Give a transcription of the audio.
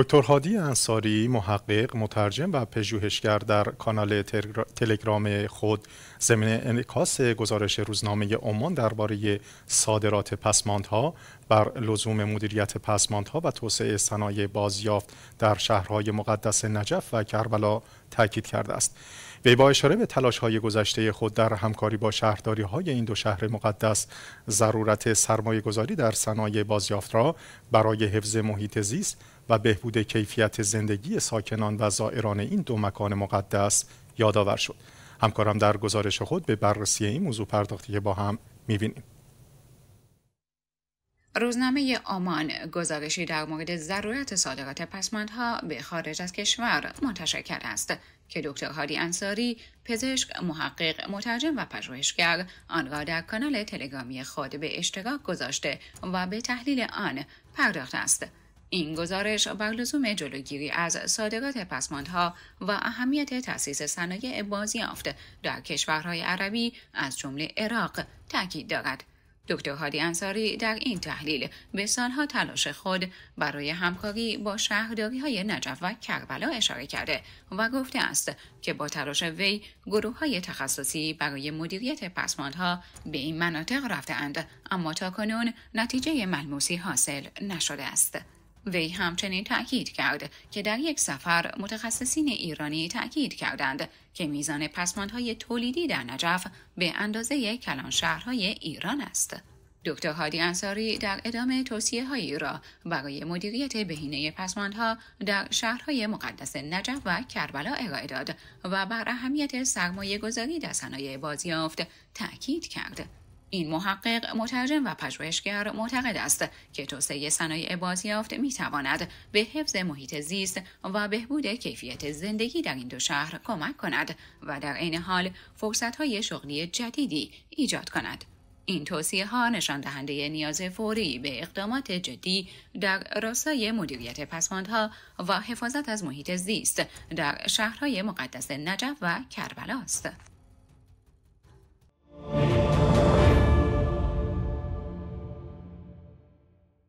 دکتر هادی انصاری محقق مترجم و پژوهشگر در کانال تلگرام خود ضمن انعکاس گزارش روزنامه عمان درباره صادرات پسماندها بر لزوم مدیریت پسماندها و توسعه صنایع بازیافت در شهرهای مقدس نجف و کربلا تاکید کرده است وی با اشاره به تلاش های گذشته خود در همکاری با شهرداری های این دو شهر مقدس ضرورت سرمایه گذاری در صنایع بازیافت را برای حفظ محیط زیست و بهبود کیفیت زندگی ساکنان و زائران این دو مکان مقدس یادآور شد همکارم در گزارش خود به بررسی این موضوع پرداختی که با هم میبینیم روزنامه آمان گزارشی در مورد ضرورت صادرات پسماندها به خارج از کشور منتشر کرده است که دکتر هادی انصاری پزشک محقق مترجم و پژوهشگر آن را در کانال تلگرامی خود به اشتراک گذاشته و به تحلیل آن پرداخته است این گزارش بر لزوم جلوگیری از صادرات پسماندها و اهمیت تاسیس صنایع بازیافت در کشورهای عربی از جمله عراق تاکید دارد دکتر هادی انصاری در این تحلیل به سالها تلاش خود برای همکاری با شهرداری های نجف و کربلا اشاره کرده و گفته است که با تلاش وی گروه های تخصصی برای مدیریت پسماندها به این مناطق رفتهاند اما تا کنون نتیجه ملموسی حاصل نشده است. وی همچنین تاکید کرد که در یک سفر متخصصین ایرانی تاکید کردند که میزان پسماندهای تولیدی در نجف به اندازه کلان شهرهای ایران است. دکتر هادی انصاری در ادامه توصیه هایی را برای مدیریت بهینه پسماندها در شهرهای مقدس نجف و کربلا ارائه داد و بر اهمیت سرمایه گذاری در صنایع بازیافت تاکید کرد این محقق مترجم و پژوهشگر معتقد است که توسعه صنایع بازیافت تواند به حفظ محیط زیست و بهبود کیفیت زندگی در این دو شهر کمک کند و در عین حال فرصتهای شغلی جدیدی ایجاد کند این توصیه ها نشان دهنده نیاز فوری به اقدامات جدی در راستای مدیریت پسماندها و حفاظت از محیط زیست در شهرهای مقدس نجف و کربلا است.